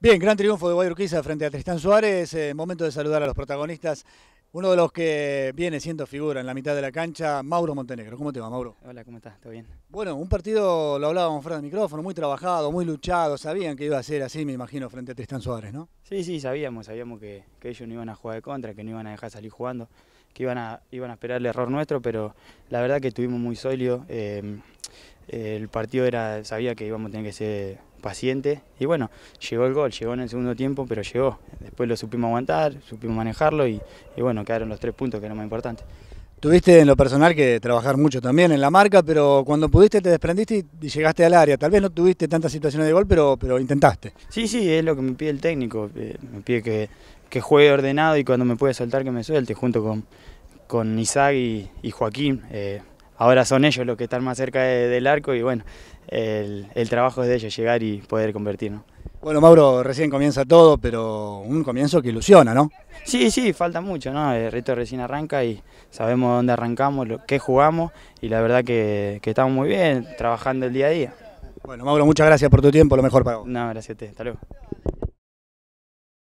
Bien, gran triunfo de Guayurquiza frente a Tristán Suárez. Eh, momento de saludar a los protagonistas. Uno de los que viene siendo figura en la mitad de la cancha, Mauro Montenegro. ¿Cómo te va, Mauro? Hola, ¿cómo estás? ¿Todo bien? Bueno, un partido, lo hablábamos fuera del micrófono, muy trabajado, muy luchado. Sabían que iba a ser así, me imagino, frente a Tristán Suárez, ¿no? Sí, sí, sabíamos. Sabíamos que, ellos no iban a jugar de contra, que no iban a dejar salir jugando, que iban a, iban a esperar el error nuestro, pero la verdad que estuvimos muy sólidos. Eh, el partido era, sabía que íbamos a tener que ser paciente. Y bueno, llegó el gol, llegó en el segundo tiempo, pero llegó. Después lo supimos aguantar, supimos manejarlo y, bueno, quedaron los tres puntos, que eran más importante. Tuviste en lo personal que trabajar mucho también en la marca, pero cuando pudiste te desprendiste y llegaste al área. Tal vez no tuviste tantas situaciones de gol, pero, pero intentaste. Sí, sí, es lo que me pide el técnico. Eh, me pide que, que juegue ordenado y cuando me puede soltar que me suelte, junto con, con Isaac y, Joaquín. Eh, ahora son ellos los que están más cerca del arco y bueno, el, trabajo es de ellos llegar y poder convertirnos. Bueno, Mauro, recién comienza todo, pero un comienzo que ilusiona, ¿no? Sí, sí, falta mucho, ¿no? El eh, reto recién arranca y sabemos dónde arrancamos, lo, qué jugamos y la verdad que, que estamos muy bien trabajando el día a día. Bueno, Mauro, muchas gracias por tu tiempo, lo mejor para vos. No, gracias a ti, hasta luego.